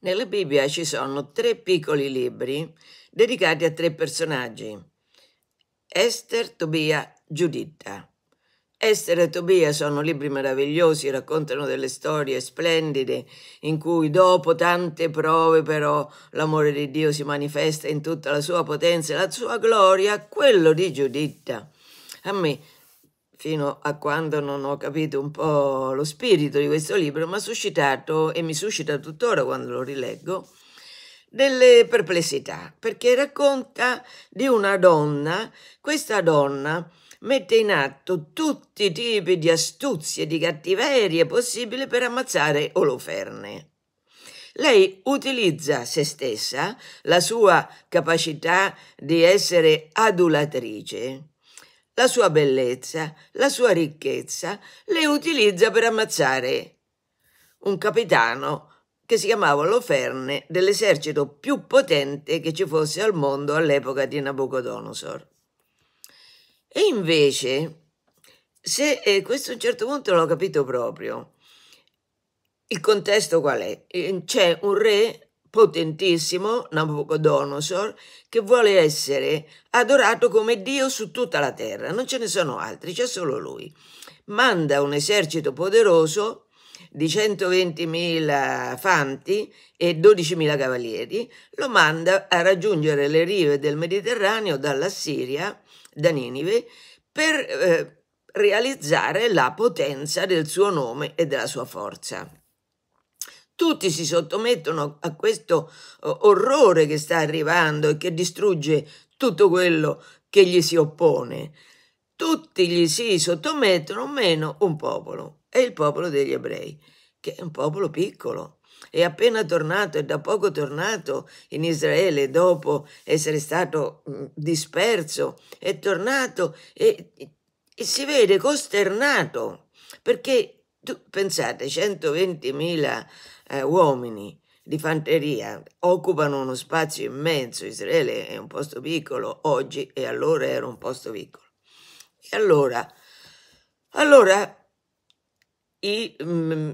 Nella Bibbia ci sono tre piccoli libri dedicati a tre personaggi, Esther, Tobia, Giuditta. Esther e Tobia sono libri meravigliosi, raccontano delle storie splendide in cui dopo tante prove però l'amore di Dio si manifesta in tutta la sua potenza e la sua gloria, quello di Giuditta. A me fino a quando non ho capito un po' lo spirito di questo libro, mi ha suscitato e mi suscita tuttora quando lo rileggo delle perplessità, perché racconta di una donna, questa donna mette in atto tutti i tipi di astuzie, di cattiverie possibili per ammazzare Oloferne. Lei utilizza se stessa, la sua capacità di essere adulatrice, la sua bellezza, la sua ricchezza, le utilizza per ammazzare un capitano che si chiamava Loferne dell'esercito più potente che ci fosse al mondo all'epoca di Nabucodonosor. E invece, se eh, questo a un certo punto l'ho capito proprio, il contesto qual è? Eh, c'è un re potentissimo Nabucodonosor che vuole essere adorato come Dio su tutta la terra, non ce ne sono altri, c'è solo lui. Manda un esercito poderoso di 120.000 fanti e 12.000 cavalieri, lo manda a raggiungere le rive del Mediterraneo dalla Siria, da Ninive, per eh, realizzare la potenza del suo nome e della sua forza tutti si sottomettono a questo orrore che sta arrivando e che distrugge tutto quello che gli si oppone. Tutti gli si sottomettono meno un popolo, è il popolo degli ebrei, che è un popolo piccolo. È appena tornato, è da poco tornato in Israele dopo essere stato disperso, è tornato e, e si vede costernato perché tu, pensate, 120.000 eh, uomini di fanteria occupano uno spazio immenso, Israele è un posto piccolo oggi e allora era un posto piccolo. E allora, allora i, mm,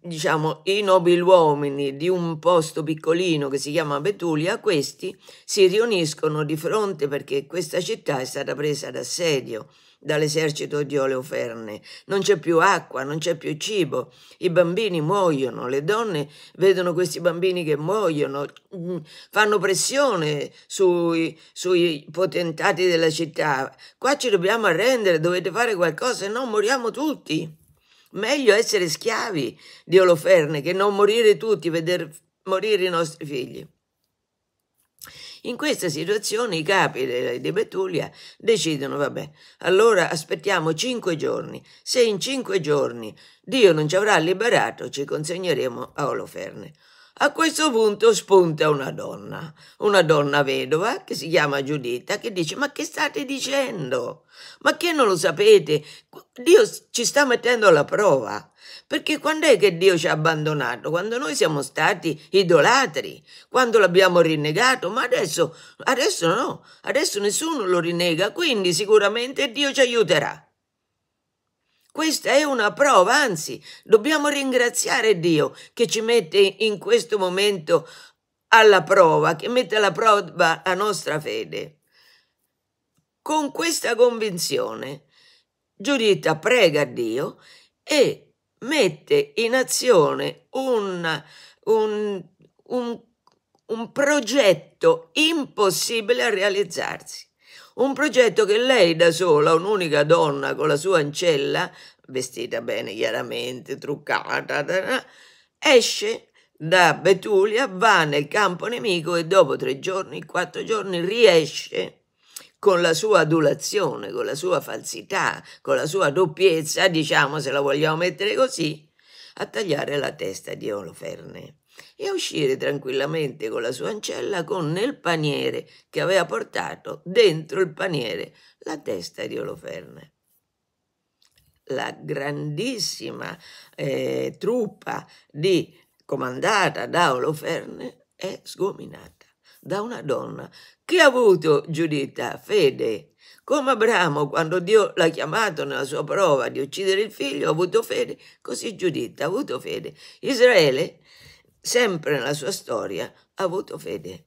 diciamo, i nobiluomini di un posto piccolino che si chiama Betulia, questi si riuniscono di fronte perché questa città è stata presa d'assedio dall'esercito di Oleoferne. Non c'è più acqua, non c'è più cibo, i bambini muoiono, le donne vedono questi bambini che muoiono, mm, fanno pressione sui, sui potentati della città. Qua ci dobbiamo arrendere, dovete fare qualcosa, se no moriamo tutti. Meglio essere schiavi di Oloferne che non morire tutti, veder morire i nostri figli. In questa situazione i capi di Betulia decidono, vabbè, allora aspettiamo cinque giorni. Se in cinque giorni Dio non ci avrà liberato, ci consegneremo a Oloferne. A questo punto spunta una donna, una donna vedova che si chiama Giuditta, che dice: Ma che state dicendo? Ma che non lo sapete? Dio ci sta mettendo alla prova. Perché quando è che Dio ci ha abbandonato? Quando noi siamo stati idolatri, quando l'abbiamo rinnegato, ma adesso, adesso no, adesso nessuno lo rinnega, quindi sicuramente Dio ci aiuterà. Questa è una prova, anzi, dobbiamo ringraziare Dio che ci mette in questo momento alla prova, che mette alla prova la nostra fede. Con questa convinzione, Giuditta prega Dio e mette in azione un, un, un, un progetto impossibile a realizzarsi. Un progetto che lei da sola, un'unica donna con la sua ancella, vestita bene chiaramente, truccata, esce da Betulia, va nel campo nemico e dopo tre giorni, quattro giorni riesce con la sua adulazione, con la sua falsità, con la sua doppiezza, diciamo se la vogliamo mettere così, a tagliare la testa di Oloferne e uscire tranquillamente con la sua ancella con nel paniere che aveva portato dentro il paniere la testa di Oloferne. La grandissima eh, truppa di, comandata da Oloferne è sgominata da una donna che ha avuto, Giuditta, fede come Abramo, quando Dio l'ha chiamato nella sua prova di uccidere il figlio, ha avuto fede, così Giuditta ha avuto fede. Israele sempre nella sua storia, ha avuto fede.